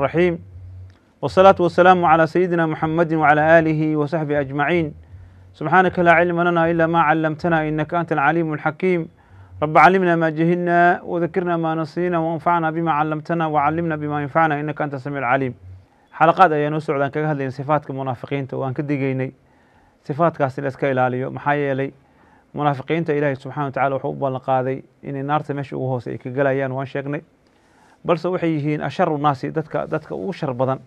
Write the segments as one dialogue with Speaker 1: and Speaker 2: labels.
Speaker 1: الرحيم والصلاة والسلام على سيدنا محمد وعلى آله وصحبه أجمعين سبحانك لا علم لنا إلا ما علمتنا إنك أنت العليم الحكيم رب علمنا ما جهلنا وذكرنا ما نسينا وانفعنا بما علمتنا وعلمنا بما ينفعنا إنك أنت السميع العليم xalaqaad ayaanoo socdaan kaga hadlayn sifaadka munaafiqiinta waan ka digeynay sifaadkaas in la iska ilaaliyo maxaa yeelay munaafiqiinta ilaahay subxana wa tacala wuxuu u ballan qaaday inay naarta meesha ugu hoose ay ka galayaan waan sheegnay balse waxay yihiin asharu naasi dadka dadka ugu shar badan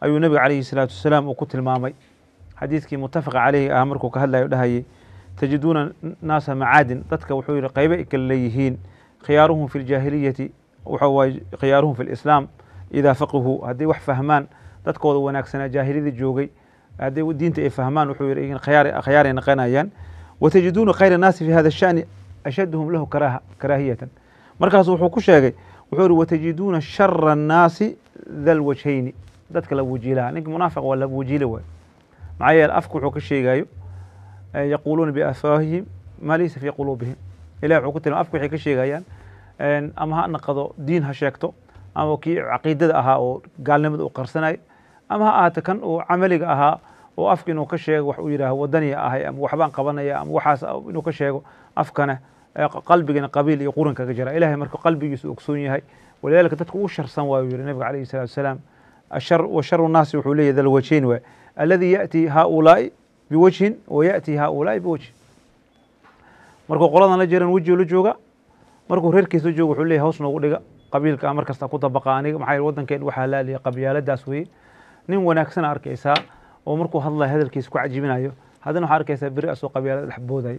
Speaker 1: ayuu nebiga calayhi salaatu wasalaam uu ku tilmaamay xadiidkii mutafaqa caleyhi ah markuu ka hadlayo dhahayay tajiduuna naasa macaadin dadka wuxuu yihi qaybe kale leeyihiin khiyaaruhum fi ljaahiliyati waxa waaye khiyaaruhum fi lislaam idaa faqihu hadday wax fahmaan dadkooda wanaagsanaa jaahiliyada joogay hadday diinta ay fahmaan wuxuu yihi khiyaaray naqanayaan watajiduuna khayra naasi fi hada shani ashaduhum lahu karaahiyatan markaas wuxuu ku sheegay wuxuu ihi watajiduuna shara annaasi da lwajhayni dadka la wajilaa ninka munaafiq waa la wajili waay maxaa yeele afku wuxuu ka sheegaayo yaquuluuna biafwaahihim maa laysa fii quluubihim ilahi wuxuu ku tilmay afku waxay ka sheegayaan ama ha naqado diin ha sheegto ama kii caqiidada ahaa oo gaalnimada u qarsanayo ama ha ahaato kan uu camaliga ahaa oo afka inuu ka sheego wax uu yidhaaho wadaniya ahay ama waxbaan qabanaya ama waxaas inuu ka sheego afkana qalbigana qabiil iyo quran kaga jira ilahay marka qalbigiisu ogsoon yahay walidaalika dadka ugu sharsan waa yihi nabiga calayhi salatu wasalaam wa sharu wuxuu leeyahy dalwajayn waay alladii yaأti haaulaa'i biwajhin wa yaأti biwajhin markuu qoladan la jiran wejiu la jooga markuu reerkiis jooga wuxuu leeyahy hoos noogu dhiga qabiilka ah mar kasta ku dabaqa aniga maxaa yidhi waddankeen waxaa laaliya qabyaaladaas weeye nin wanaagsan arkaysaa oo markuu hadlaya hadalkiisa ku cajibinayo haddana waxaa arkaysaa beri asoo qabyaalada dhex boodayo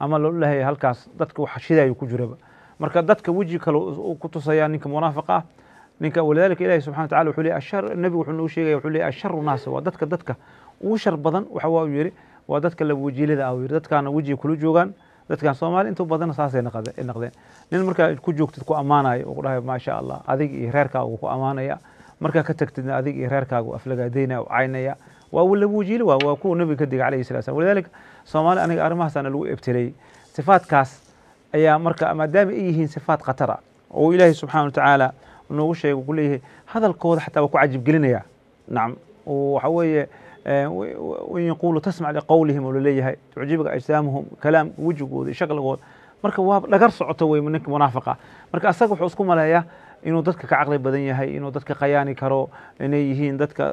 Speaker 1: ama lo lehay halkaas dadka wax shidayo ku jiraba marka dadka weji kale ku tusaya ninka munaafiq ah ninka walidalika ilahi subxana wa wuxuu leeyahy ashar nebigu wuxuu noogu sheegaya wuxuu leeyahy asharu naasa waa dadka dadka ugu shar badan waxa waa uu waa dadka lawajiilada ah uu yidhi dadkaana wejiga kula joogaan dadkan soomaali intuu badana saasay noqdeen nin markaa ku joogtid ku ammaanayo uu dhahay maasha allah adig iyo reerkaagu ku ammaanaya markaa ka tagtidna adig iyo reerkaagu aflagaadaynaya u caynaya waa lagu wajiili waa waa kuwa nabiga ka dega alayhi sala slam walidalika soomaalida aniga arrimahaasana lagu ebtirey sifaadkaas ayaa marka maadaama ay yihiin sifaad khatara oo ilaahay subxana wa tacaala noogu sheego ku leeyahay hadalkooda xataa waa ku cajibgelinaya nacam waxa weeye in yaquulu tasmac liqowlihim oo laleeyahay tucjibka ajsaamuhum kalaam wejigooda iyo shaklagooda marka waa dhagar socoto wey ninka munaafiqa marka asaga wuxuu isku maleeyaa inuu dadka ka caqli badan yahay inuu dadka qayaani karo inay yihiin dadka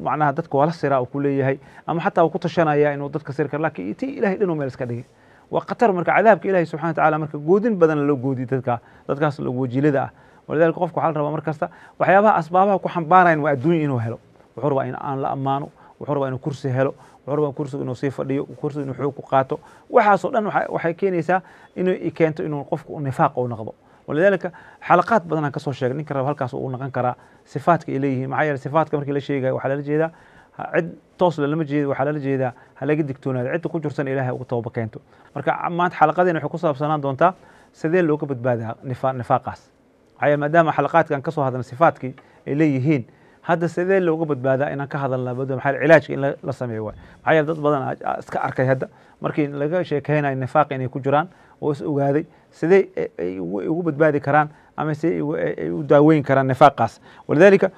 Speaker 1: macnaha dadka waa la siraa uu ku leeyahay ama xataa uu ku tashanaya inuu dadka siri karo lakiin tii ilahay dhanuu meel iska dhigay waa khatar marka cadaabka ilahi subxana wa tacala marka goodin badan loo goodi dadka dadkaas wajilada ah walidalika qofka waxaa la rabaa mar kasta waxyaabaha asbaabaha ku xambaarayan waa adduunya inuu helo wuxuu rabaa in aan la ammaano wuxuu rabaa inuu kursi helo curban kursigu inuu sii fadhiyo kursigu inuu xoog ku qaato waxaasoo dhan waxay keenaysaa inay keento inuu qofku nifaaq uu noqdo walidaalika xalaqaad badan kasoo sheegnay ninka rabo halkaas uu noqon karaa sifaatka ay leeyihiin maxaa yeele sifaatka markii la sheegayo waxaa lala jeedaa cid toos lama jeedo waxaa lala jeedaa ha laga cidda ku jirsan ilaahay ugu tooba keento marka maanta xalaqadeen waxay ku saabsanaan doontaa sidee looga badbaadaa nifaaqaas maxaa yeele maadaama xalaqaadka kasoo hadlay sifaatkii ay leeyihiin hadda sidee looga badbaadaa inaan ka hadalna cilaajka in la sameeyo waay maxaa yeele dad badan iska arkay hadda markii laga sheekeynayo nifaaq inay ku jiraan oo is ogaaday sidee ay e, e, e, ugu badbaadi karaan ama sidee ay u daaweyn karaan nifaaqaas walidaalika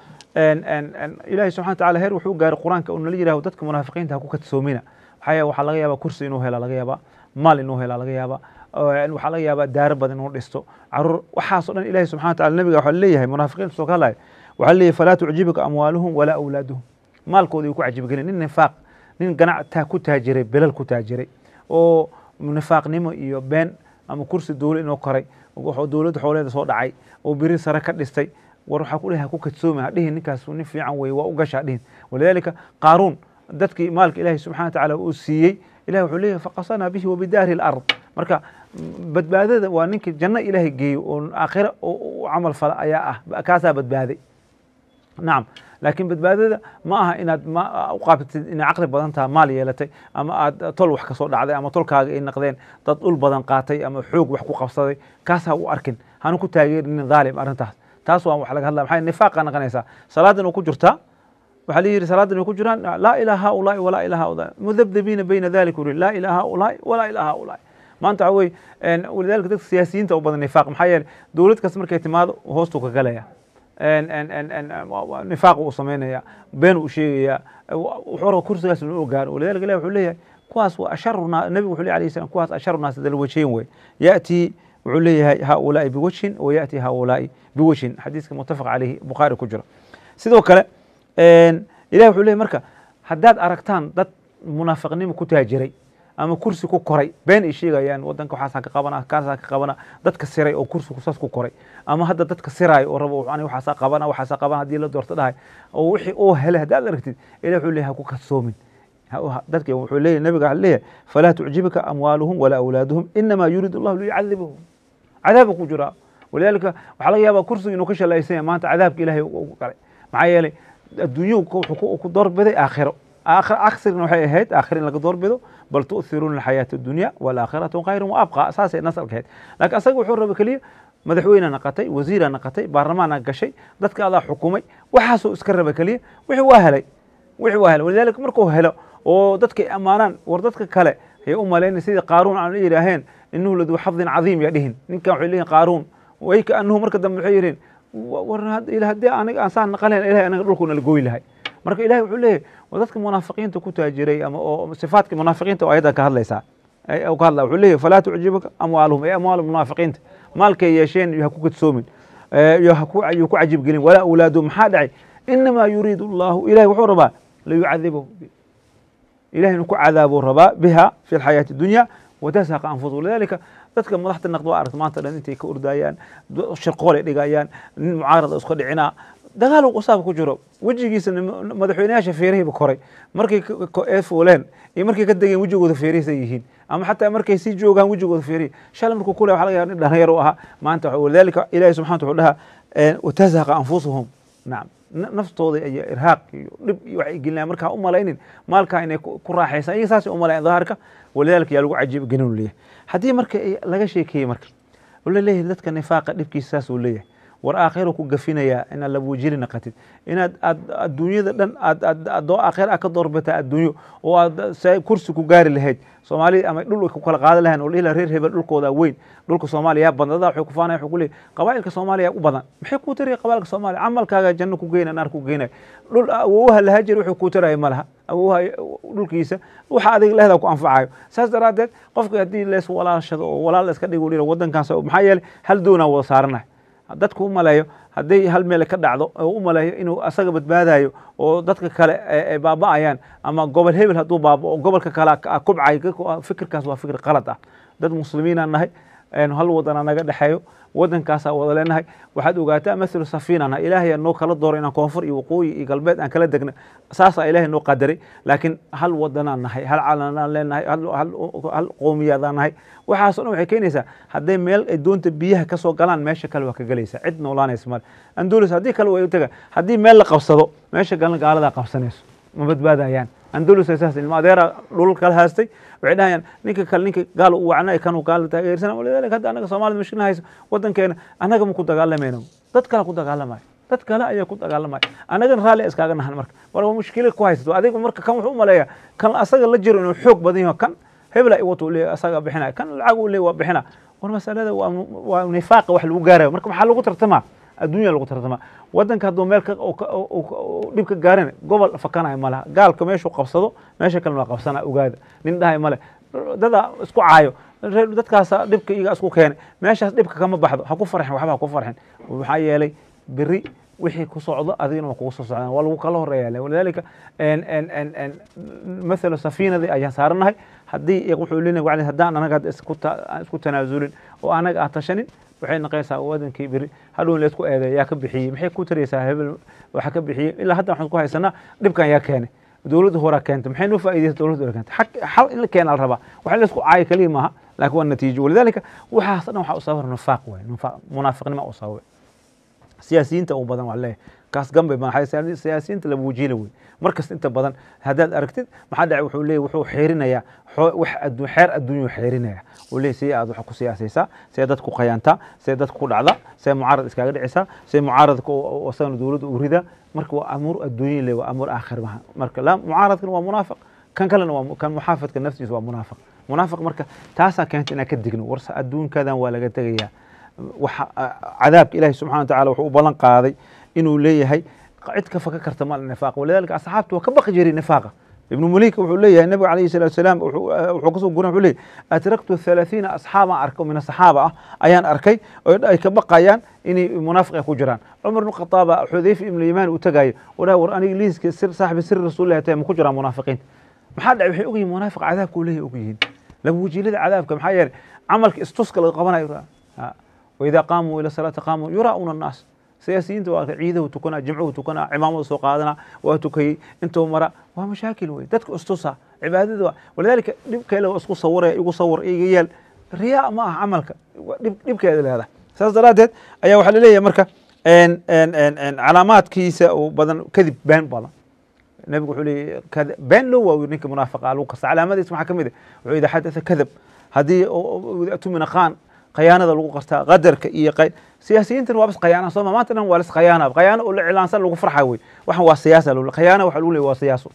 Speaker 1: ilaahi subxana tacala heer wuxuu gaaray qur-aanka uunala yidhahdo dadka munaafiqiinta ha ku katsoomina maxaa yeele waxaa laga yaabaa kursi inuu hela laga yaabaa maal inuu hela laga yaabaa waxaa laga yaabaa daaro badan inuu dhisto caruur waxaaso dhan ilahi subxana wa tacala nabiga waxaa leeyahay munaafiqiinta soo ka hadlaya waxaa leeyahy falaa tucjibika amwaaluhum walaa awlaaduhum maalkooda ku cajibigelin nin nifaaq nin ganactaa ku taajiray belal ku taajiray oo nifaaqnimo iyo been ama kursi dowla inoo koray dowladda xooleeda soo dhacay oo biri sare ka dhistay war waxaa ku dheh ha ku kadsooma hadhihin ninkaas nin fiican weye waa u gasha hadhihin walidaalika qaaruun dadkii maalka ilaahay subxana watacaala uu siiyey ilahi wuxuu leeyahy faqasanaa bihi wabidaari alard marka badbaadada waa ninkii janno ilaahay geeyo oo aakhira u camal fala ayaa ah kaasaa badbaaday nacam laakiin badbaadada ma aha inaad u qaabatid inay caqli badan taha maal yeelatay ama aad tol wax kasoo dhacday ama tolkaaga ay naqdeen dad dhul badan qaatay ama xoog wax ku qabsaday kaas ha u arkin hana ku taageerinin dhaalim arrintaas taas waa wax laga hadla maxay nifaaqa naqonaysaa salaadan oo ku jirtaa waxaa la yidhi salaadan way ku jiraan laa ilaa haulaai walaa ilaa haulaai mudabdabiina bayna dalik uri laa ilaa haulaai walaa ilaa haulaai maanta waxa weye walidaalika dadka siyaasiyiinta u badan nifaaq maxaa yeeley dowlad kasta markay timaado hoostuu ka galaya nifaaq u samaynaya been u sheegaya wuxuu kursigaasna u gaaro walidalika ilah wuxuu leeyahay kuwaas waa asharu naa nebigu wuxuu leeyahy alayhi salam kuwaas asharu naas dal wajayn wey ya'tii wuxuu leeyahay haaulaai biwajhin wa ya'tii biwajhin xadiiska muttafaq caleyhi bukhaari ku jiro sidoo kale ilah wuxuu leeyahy marka haddaad aragtaan dad munaafiqnimo ku taajiray ama kursi ku koray been ay sheegayaan wadanka waxaasaa ka qabana kaasaa ka qabana dadka siray oo kursi kusaas ku koray ama hadda dadka siraay oo rabo ani waxaasaa qabana waxaasaa qabana haddii la doorto dhahay oo wixii oo helay haddaad aragtid ilahi wuxuu leeyahay ku kasoomin dadka wuxuu leeyahay nabiga waxaa leeyahay falaa tucjibka amwaaluhum walaa awlaaduhum inamaa yuriid allahu liyucadibahum cadaaba ku jiraa walidaalika waxaa laga yaabaa kursiga inuu ka shalaysan maanta cadaabka ilahay u galay maxaa yeelay adduunyo wuxuu ku doorbiday aakhiro akhirna waxay ahayd aakhir laga doorbido bal tu'iruuna alxayaata addunya walaakhiratu khayrun wa saasay nasalka ahayd laakiin asaga wuxuu raba keliya madaxweyne naqatay wasiira naqatay baarlamaana gashay dadka adaa xukumay waxaasuu iska raba keliya wixii waa helay wixii waa helay walidaalika markuu helo oo dadkay ammaanaan war dadka kale ayay u malaynay sidii qaaruun aan yidhaaheen innahu laduu xafdin cadiim yaa dhihin ninkan waxay leeyihin qaaruun way ka marka dambe waxay yidhihin war haddii aniga aan saa naqaleen ilahay anaga dhulkuu nala gooyi lahay marka ilahi wuxuu leeyahy dadka munaafiqiinta ku taajiray ama oo sifaadkii munaafiqiinta oo ayaddan ka hadlaysaa ka hadla wuxuu leeyahy falaa tucjibaka amwaaluhum ay amwaalu munaafiqiinta maalkay yeesheen ha ku kadsoomin eh, yo ku cajibgelin walaa awlaadu maxaa dhacay inamaa yuriidu allahu ilahi wuxuu rabaa liyucadibahu ilahi inuu ku cadaabuu rabaa biha fi lxayaati dunya wtashqa anfusu lidalika dadka madaxta naqd aragt maanta dhan intay ka ordaayaan shirqoolay dhigayaan nin mucaarada iska dhicinaa dagaal uu ku jiro wejigiisana madaxweynayaasha feerihiiba koray markay ee fuuleen iyo markay ka degeen wejigooda feerihisay yihiin ama xataa markay sii joogaan wejigooda feerihi shalay markuu ku le laga yaaba nin dhalinyar u ahaa maanta walidaalika ilaahi subxana wuxuu dhahaa watazhaqa anfusuhum nacam naftooda iyo irhaaq iyo dhib iyo waxay gelinayaan markaa u malaynin maalkaa inay ku raaxaysaan iyaga saasay u malayan dahaarka walidaalika yaa lagu cajiib genin u leeyahay haddii marka laga sheekeeyey marka oo leeyahay dadka nifaaqa dhibkiisa saas uu leeyahay war aakhiro ku gafinayaa inaad labuujili naqatid inaad adduunyada dhan aakhir a ka doorbataa adduunyo oo aad kursi ku gaari lahayd soomaalida ama dhul ku kala qaadan lahayn oo la reer hebel dhulkooda weyn dhulka soomaaliya badan waxay ku faanaya waxay ku leeyahy qabaa'ilka soomaaliya u badan maxay kuu taraya qabaa'ilka soomaaliya camalkaaga janno ku geynaya naar ku geynaya dhul awoowaha lahajar wuxuu kuu taraya ma laha awoowaha dhulkiisa waxa adiga lehdaa ku anfacayo saas daraaddeed qofka haddii lees walaashado oo walaal la iska dhigo dhihi waddankaas maxaa yeelay hal doonaa wada saaranay dadku u maleeyo hadday hal meel ka dhacdo u maleeyo inuu asaga badbaadayo oo dadka kale ay baaba'ayaan ama gobol hebel hadduu baabao gobolka kale kubcay fikirkaas waa fikir qalad ah dad muslimiina nahay hal wadana naga dhexeeyo wadankaasaa wada leenahay waxaad ogaataa malu safiinana ilaahay noo kala doora inaan koonfur iyo waqooyi iyo galbeed aan kala degna saasaa ilaahay noo qadaray laakiin hal wadanaan nahay hal calanaan leenahay hal qowmiyaadaan nahay waxaaso dhan waxay keenaysaa hadday meel ay doonta biyaha kasoo galaan meesha kale waa ka gelaysa cid noolaanaysa male andulis haddii kale waa taga haddii meel la qabsado meesha galan gaaladaa qabsanayso ma badbaadayaan أندلس أساس المادرة لول قال هاستي بعدين نيك قال نيك قال وعنا كانوا قال تغير سنة ولذلك هذا أنا كصومال مشكلة هاي وطن كان أنا كم كنت قال لهم تذكر كنت قال لهم تذكر أي كنت قال لهم أنا كان رالي إسكاغ نحن مرك ولا مشكلة كويس تو أديك مرك كم حوم ولا يا كان أصدق لجر إنه حوك بدينه كان هبل أي وطول أصدق بحنا كان العقول اللي وبحنا والمسألة هذا ونفاق وحلو جاره مركم حلو قدر تمام adduunya lagu tartama wadanka hadduu meel dhib ka gobol fakanay ma laha gaalka meeshuu qabsado meesha kalena waa qabsana ogaada nin dhahay male dadaa isku caayo dadkaasa dhibka iga isku keena meeshaas dhibka kama baxdo ha ku farxin waxba ha ku farxin maxaa yeelay beri wixii ku socdo adigna waa kugu soo socdaan waa lagu kala horeeya walidaalika mathala safiinadii ayaan saaranahay haddii wuxuu leenahay wacdi haddaan anaga isku tanaasulin oo anaga aad waxay naqaysaa wadankii beri hadhown laysku eedeey yaa ka bixiyey maxay ku taraysaa hebel waxa ka bixiyey ilaa hadda waxaan ku haysanaa dhibkan yaa keenay dowladda horaa keentay maxay noo faa'iidaysa dowladda horaa keentay xal in la keena la rabaa waxa laysku caayo keliya maaha laakiin waa natiijo walidaalika waxaas dhan waxaa u sababa nufaaq waay nufaaq munaafiqnima u sababay siyaasiyiinta u badan wale kaas gambe siyaasiyiinta laba wajiila wey markas inta badan haddaad aragtid maxaa dhace wuxuu leeyahy wuxuu xeerinayaa wax xeer adduunyu xeerinaya uu leeyahy see aad wax ku siyaasaysaa see dadku qayaantaa see dadku ku dhacda see mucaarad iskaaga dhicisaa see mucaaradka asagana dowladda u ridaa marka waa amuur adduunya le waa amuur aakhir maha marka la mucaaradkan waa munaafiq kan kalena waa kan muxaafidka naftiisa waa munaafiq munaafiq marka taasaa keenta inaan ka digno war adduunkaadan waa laga tegayaa Eh, cadaabka ilahi subxana wa tacala wuxuu u ballan qaaday inuu leeyahay cid ka faka karta mal nifaaq walidalika asxaabtu waa ka baqi jiray nifaaqa ibnu muleyka wuxuu leeyahay nabiga alayhi salatu wasalaam wuxuu kasoo eh, gurin wuxuu leeyahy adraktu thalaathiina asxaabaan arkay min asaxaaba ah ayaan arkay ay ka baqayaan inay munaafiq ay ku jiraan cumar ibnu khataab baa xudayfa ibnu yamaan uu tagaayo walahi war aniga liiska sir saaxibi sir rasuulillahi tahay ma ku jiraan munaafiqiin maxaa dhacay waxay ogyihin munaafiq cadaabka uu leeyahay ogyihiin laba wajiilada cadaabka maxaa yeelay camalka istuska laga qabanayo ah, waidaa qaamuu ila salaati qaamuu yuraa'uuna annaas siyaasiyiinta waa arkay ciidahu tukanaa jimcuhu tukanaa cimaamada soo qaadanaa waa tukayey intuu mara waa mashaakil wey dadka istusa cibaadada waa walidaalika dhibkeele waa isku sawiraya igu sawir iga yeel riyaa ma aha camalka dhibkeeda leedahay saas daraaddeed ayaa waxaa laleeyahay marka calaamaadkiisa badan kadib been badan nebigu wuxuu leeyahy been loo waawiyo ninka munaafiqa lagu kasta calaamadiisa maxaa ka mid ah wuxuu idaa xadatha kadab haddii tumina qaan khayaanada lagu qartaa qadarka iyo siyaasiyiintan waa bas khayaana sooma maanta dhan waa las khayaana khayaano oo la cilaansan lagu farxa wey waxan waa siyaasa loo khayaana waxa lagu leeyahy waa siyaaso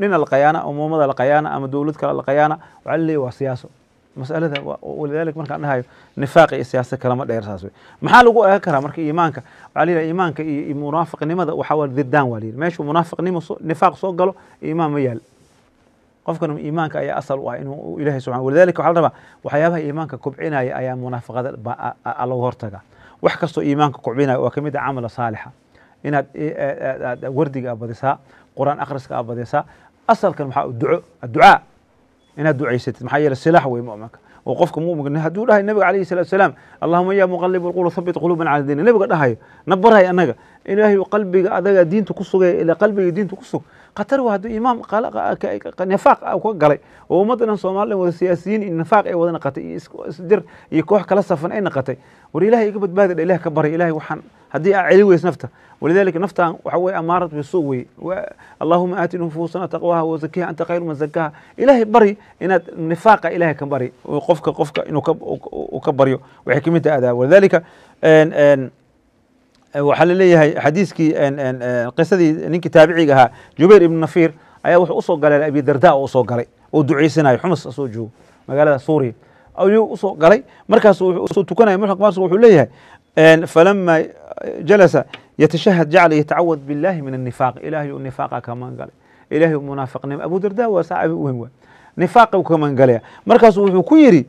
Speaker 1: nina la khayaana umuumada la khayaana ama dowlad kale la khayaana waxaa la leeyahy waa siyaaso masalada walidalik markaan dhahayo nifaaq iyo siyaasa kalama dheer saas wey maxaa lagu eega karaa marka iimaanka waxaa la yidhaha iimaanka iyo munaafiqnimada waxaa waa diddaan waa la yidhi meeshuu munaafiqnimo nifaaq soo galo iimaan ma yaal qofkan iimaanka ayaa asal u ah inuu ilahay subxan walidalika waxa la rabaa waxyaabaha iimaanka kobcinaya ayaa munaafaqada looga hortaga wax kastoo iimaanka kobcinaya waa ka mid ah camala saalixa inaad e, e, e, wardiga aad badisaa qur-aan akhriska aad badisaa asalkan waxaa duco adducaa inaad ducaysatid maxaa yeele silaax wey mu'minka oo qofka mu'minka hadduu dhahay nabiga calayhi salatu wasalaam allahuma yaa muqalib alqulub thabbit qulubana cala diini nabiga dhahayo na baray annaga ilaahay qalbiga adaga diinta ku sugaya ilaa qalbiga diinta ku sug khatar waa hadduu imaam nifaaq ah ka galay oo ummadda dhan soomali dhan wada siyaasiyiin iyo nifaaq ay wada naqatay iyo isjir iyo koox kala safan ay naqatay war ilahay iga badbaadi dha ilah ka baray ilahay waxaan haddii aa celi weys nafta walidaalika naftan waxa weye amaarat bisuu weye allaahuma aati nufuusana taqwaha wazakiha anta khayru man zakaha ilahay bari inaad nifaaqa ilahay ka bari qofka qofka inuu ka baryo waxay kamid tahay adaa walidaalika waxaa laleeyahay xadiiskii qisadii ninkii taabiciga ahaa jubayr ibnu nafiir ayaa wuxuu usoo galay abi darda usoo galay oo ducaysanayo xumas asoo joogo magaalada suuriya ayuu usoo galay markaas usoo tukanaya muxaq mars wuxuu leeyahay falama e, jalasa yatashahad jacala yatacawad billahi min annifaaq ilaahay u nifaaqa ka maangalay ilaahay u munaafiqnima abu darda waa saaxibi u weyn waa nifaaqa ka maangalaya markaasu wuxuu ku yidhi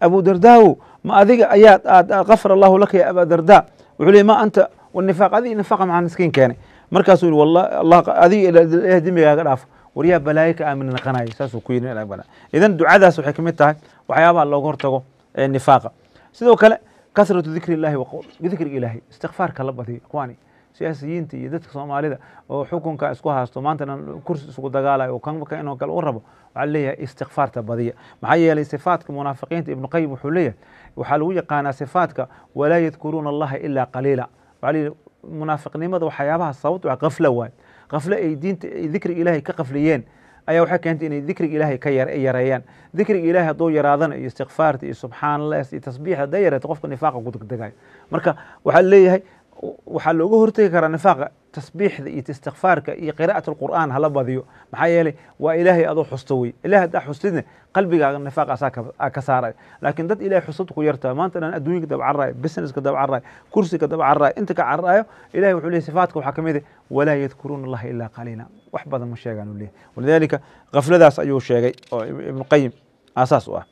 Speaker 1: abu dardaawo ma adiga ayaad aad qafar allahu laka ya aba darda wuxuu leey ma anta wanifaaq adii nifaqa maxaa miskiin keenay markaasuu yihi wallah allah adiga ilaahay dembigaaga dhaafo waryaa balaayo ka aamin naqanayo saasuu ku yidhi bana idan ducadaas waxay ka mid tahay waxyaabaha looga hortago ee nifaaqa sidoo kale kasratu dikri illaahi wa qowl ilaahay istikfaarka la badiyo kuwaani siyaasiyiinta iyo dadka soomaalida oo xukunka isku haysto maantana kursi isku dagaalayo kanka inoo kale u rabo waxaa leeyahay istikfaarta badiya maxaa yeelay sifaadka munaafiqiinta ibnu qayim wuxuu leeyahay waxaa lagu yaqaanaa sifaadka walaa yadkuruuna allaha ilaa qaliila waxaa leeyahay munaafiqnimada waxyaabaha sababta wax qafla waay qafle ay diinta dikriga ilaahay ka qafliyeen ayaa waxay keentay inay dikriga ilaahay ka yareeyaan dikriga ilaahay hadduu yaraadana iyo istikfaarta iyo subxaanallah iyo tasbiix hadday yaraato qofka nifaaqa ku degdegayo marka waxaa leeyahay waxaa looga hortegi karaa nifaaqa tasbiixda iyo istikfaarka iyo qira'at alqur'aan hala badiyo maxaa yeelay waa ilaahay adoo xusto wey ilahay haddaa xustidna qalbigaaga nifaaqaasaa ka saaraya laakiin dad ilahay xusad ku yartaa maanta dhan adduunyinka dabcarraaya businesska dabcarraaya kursiga dabcarraaya inta ka carraayo ilahay wuxuu leeyahy sifaatka waxaa ka mid ah walaa yadkuruuna allaha ilaa qaliila wax badan ma sheegaan uu leeyahy walidaalika khafladaas ayuu sheegay oo ibnuqayim aasaas u ah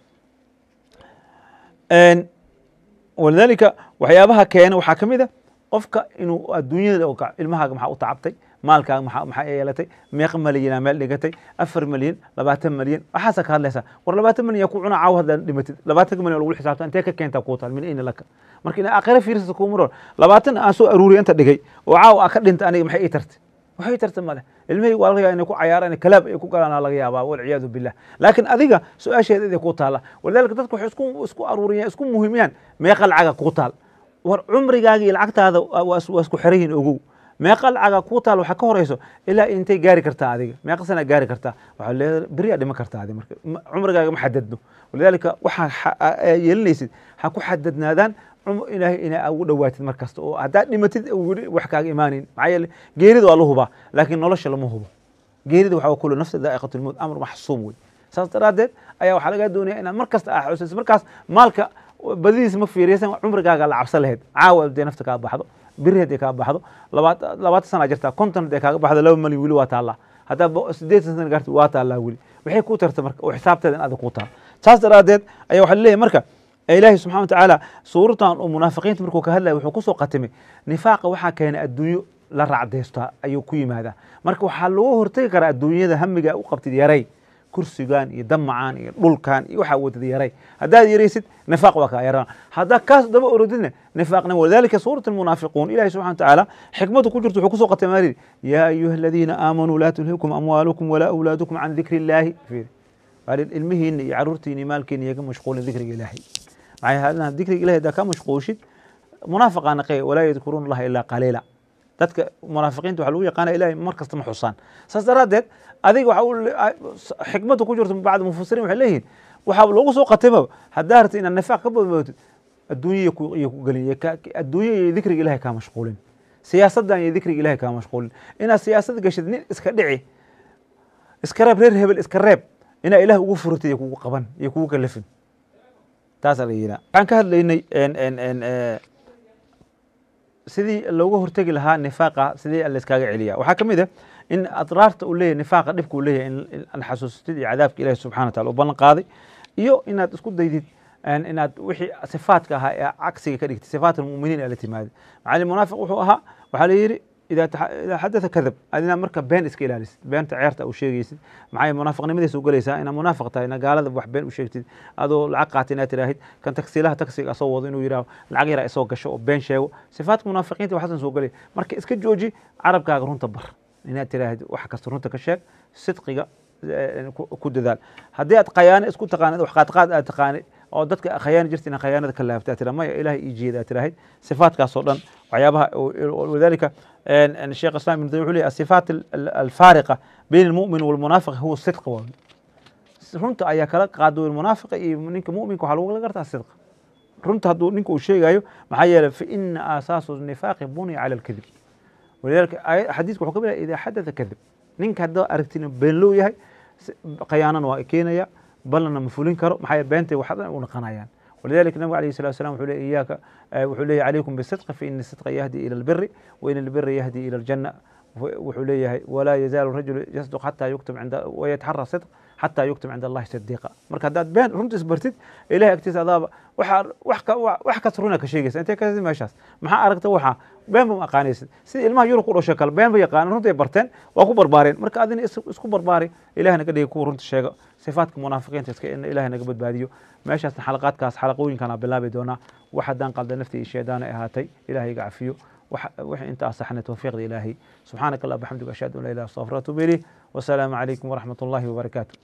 Speaker 1: walidaalika waxyaabaha keena waxaa ka mid ah qofka inuu adduunyada oo kaco ilmahaaga maxaa u tacabtay maalkaaga maxaa maxaa yeelatay meeq malyanaa meel dhigatay afar malyan labaatan malyan waxaasaa ka hadlaysaa war labaatan malyan yaa ku cunaa caawa haddaad dhimatid labaatanka malyan lagu xisaabta intee ka keentaa kuu taal min ayna laka marka inaa aakhira fiirsasa kuu maro labaatan aan soo aruuriya inta dhigay oo caawa aan ka dhinta aniga maxay ii tartay waxay tarta male ilmihii waa laga yaaba inay ku cayaaraan kalaab ay ku galaan laga yaabaa walciyaadu billah laakiin adiga su-aasheeda iday kuu taala walidaalika dadka waxay isku isku aruuriyaan isku muhiimiyaan meeqa lacaga kuu taal war cumrigaaga iyo lacagtaada waa isku xerayihin ogow meeqa lacaga kuu taal waxaa ka horeyso ilaa intay gaari kartaa adiga meeqa sanaa gaari kartaa waxaa leedahay beriyaa dhiman kartaa adi marka cumrigaaga ma xadadno walidaalika waxaa yeelinaysid ha ku xadadnaadaan cumr ilaahay inaa ugu dhowaatid mar kasta oo haddaad dhimatid weli wax kaaga imaaneyn maxaa yeele geerida waa la hubaa laakiin nolosha lama hubo geerida waxaa kullu nafsa daa'iqatulmowt amr maxsuub wey saas daraaddeed ayaa waxaa lagaa doonaya inaad mar kasta aa xusayso markaas maalka badidiis ma fiiriyasan cumrigaaga la cabsan lahayd caawa day nafta kaa baxdo biriheed ay kaa baxdo labaatan sana jirta konton ay kaaga baxdo laba malyan weli waa taallaa haddaa sideetan sana gaarti waa taallaa weli waxay kuu tarta marka oo xisaabteeda in adig kuu taal saas daraadeed ayaa waxaa laleeyahy marka ilaahi subxana watacaala suuraddan oo munaafiqiinta markuu ka hadlaya wuxuu kusoo qatimay nifaaqa waxaa keenay adduunyo la raacdaystaa ayuu ku yimaadaa marka waxaa lagu hortagi karaa adduunyada hamiga u qabtid yaray kursigan iyo damcan iyo dhulkan iyo waxaa wadada yaray haddaad yaraysid nifaaq waa kaa yaraan haddaad kaas daba orodidna nifaaqna walidalika suuratu almunaafiquun ilahi subxana watacaala xikmadu ku jirto wuxuu kusoo qatay maarid yaa ayuha aladiina aamanuu laa tulhikum amwaalukum walaa awlaadukum can dikri illaahi waalid ilmihiina iyo caruurtiina iyo maalkiina iyaga mashquulin dikriga ilaahay maxay hadna dikriga ilahay haddaa ka mashquushid munaafaqaa naqee walaa yadkuruuna allaha ilaa qaliila dadka munaafiqiinta waxaa lagu yaqaana ilahay mar kasta ma xusaan saas daraaddeed adiga xikmadu ku jirto bacd mufasiriin waxay leeyihiin waxaa loogu soo qatimaba haddaa rabti inaad nifaaq ka badbaadtid adduunya iyo ku gelin adduunya iyo dikriga ilahay kaa mashquulin siyaasaddan iyo dikriga ilahay kaa mashquulin inaad siyaasad geshid nin iska dhici iska reeb reer hebel iska reeb inaa ilaah ugu furatay iyo kugu qaban iyo kugu kalafin taasaa la yihaha waxaan ka hadlaynay e, sidii looga hortegi lahaa nifaaqa sidii la celiya waxaa ka mid ah in adraarta uu leeyahy nifaaqa dhibka uu leeyahy in xasuusatid iyo cadaabka ilahi subxana wa taala u ballan qaaday iyo inaad isku daydid inaad wixii sifaatka ahaa ee cagsiga ka dhigtay sifaatka muminiin aad la timaadid macali munaafiq wuxuu ahaa waxaa la yidhi idaa xadatha kadab aad inaad marka been iska ilaalisid beenta ceerta u sheegaysid maxay munaafiqnimadiisa u galaysaa inaad munaafiq tahay ina gaalada wax been u sheegtid adoo lacag qaata inaad tiraahid kan taksiilaha taksiga asoo wado inuu yidhaaho lacag yaraa isoo gasho oo been sheego sifaatka munaafiqiinta waxasan soo galaya marka iska jooji carabkaaga runta bar inaad tiraahdo wax kasta runta ka sheeg sidqiga eh, ku dadaal haddii aad khayaano isku taqaanid wax qaadqaad aad taqaanid oo dadka khayaano jirta inaan khayaanada ka laabta tira maya ilaah ii jeeda tiraahid sifaatkaasoo dhan waxyaabaha walidalika sheekh islam ibn taymiya wuxuu leeyahay asifaat alfaariqa bayn almu'min walmunaafiq huwa sidq runta ayaa kala qaado munaafiqa iyo ninka mu'minka waxaa lagu gartaa sidqa runta hadduu ninka uu sheegayo maxaa yeelay fa ina aasaasu nifaaqi buniya cala alkadib xadiiska wuxuu ka bilaya idaa xadatha kadib ninka haddaa aragtina beenlow yahay khayaanana waa keenaya ballana ma fulin karo maxaa yeele beentay waxdan u naqanayaan walidalika nabigu alayhi salatu wasalam wuxuu leey iyaaka wuxuu leeyahy calaykum bisidqa fa ina sidqa yahdi ila albiri wa ina albira yahdi ila aljanna wuxuu leeyahay walaa yazaalu rajulu yasduq xataa yuktab cinda wayataxara sidq xataa yugtim cinda allahi sadiiqa marka haddaad been runtiis bartid ilahay agtiisa adaaba wax kas runa ka sheegaysa intay kasid meeshaas maxaa aragta waxa been ma aqaanaysid sida ilmaha yurub ku dhasho kale been ba runtay barteen waa ku barbaareen marka adina isku barbaari ilahay naga dhigi kuwa runta sheega sifaadka munaafiqiinta iska in ilahay naga badbaadiyo meeshaasna xalaqaadkaas xalaqooyinkana bilaabi doonaa wax haddaan qalda nafti iyo shaydaana ahaatay ilahay iga cafiyo wixii intaa saxna tawfiiqda ilaahay subxaanaka allah bxamdiga ashhadu an la ilah astafir atuuba ilayh wasalaamu calaykum waraxmat ullahi wabarakaatu